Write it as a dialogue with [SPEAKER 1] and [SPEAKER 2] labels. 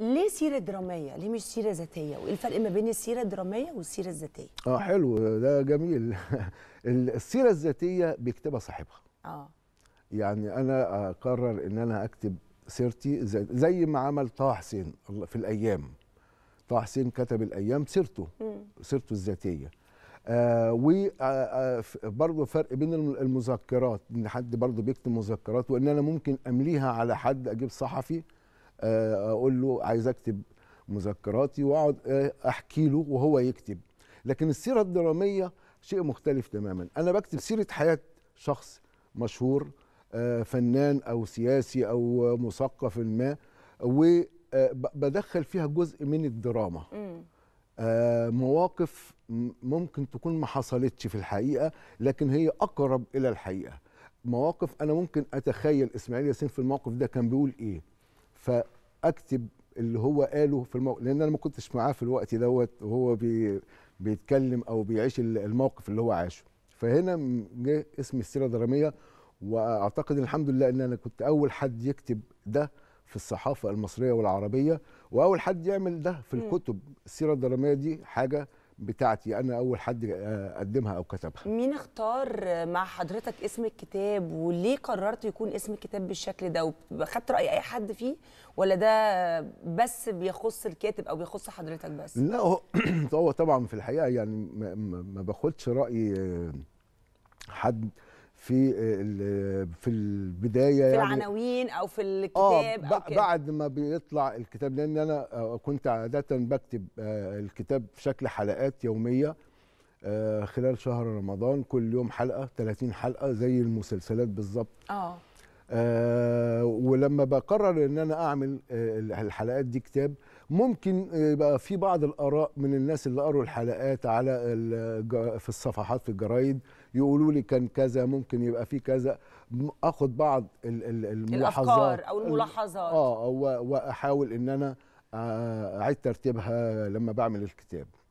[SPEAKER 1] ليه سيره دراميه ليه مش سيره ذاتيه وايه الفرق ما بين السيره الدراميه والسيره الذاتيه
[SPEAKER 2] اه حلو ده جميل السيره الذاتيه بيكتبها صاحبها اه يعني انا اقرر ان انا اكتب سيرتي زي, زي ما عمل طه حسين في الايام طه حسين كتب الايام سيرته سيرته الذاتيه آه وبرضه آه، آه، فرق بين المذكرات ان حد برضه بيكتب مذكرات وان انا ممكن امليها على حد اجيب صحفي آه، اقول له عايز اكتب مذكراتي واقعد آه، احكي له وهو يكتب لكن السيره الدراميه شيء مختلف تماما انا بكتب سيره حياه شخص مشهور آه، فنان او سياسي او مثقف ما وبدخل فيها جزء من الدراما مواقف ممكن تكون ما حصلتش في الحقيقه لكن هي اقرب الى الحقيقه مواقف انا ممكن اتخيل اسماعيل ياسين في الموقف ده كان بيقول ايه فاكتب اللي هو قاله في الموقف لان انا ما كنتش معاه في الوقت دوت وهو بي بيتكلم او بيعيش الموقف اللي هو عاشه فهنا جه اسم السيره الدراميه واعتقد الحمد لله ان انا كنت اول حد يكتب ده في الصحافه المصريه والعربيه واول حد يعمل ده في الكتب السيره الدراميه دي حاجه بتاعتي انا اول حد آه، قدمها او كتبها مين
[SPEAKER 1] اختار مع حضرتك اسم الكتاب وليه قررت يكون اسم الكتاب بالشكل ده وخدت راي اي حد فيه ولا ده بس بيخص الكاتب او بيخص حضرتك بس
[SPEAKER 2] لا هو طبعا في الحقيقه يعني ما باخدش راي حد في في البدايه في يعني
[SPEAKER 1] العناوين او في آه، الكتاب آه أو كده.
[SPEAKER 2] بعد ما بيطلع الكتاب لان انا آه، كنت عاده بكتب آه، الكتاب في شكل حلقات يوميه خلال شهر رمضان كل يوم حلقه 30 حلقه زي المسلسلات بالظبط اه ولما بقرر ان انا اعمل الحلقات دي كتاب ممكن يبقى في بعض الاراء من الناس اللي قروا الحلقات على في الصفحات في الجرايد يقولوا لي كان كذا ممكن يبقى في كذا اخد بعض الملاحظات الافكار او الملاحظات اه واحاول ان انا آه، اعيد ترتيبها لما بعمل الكتاب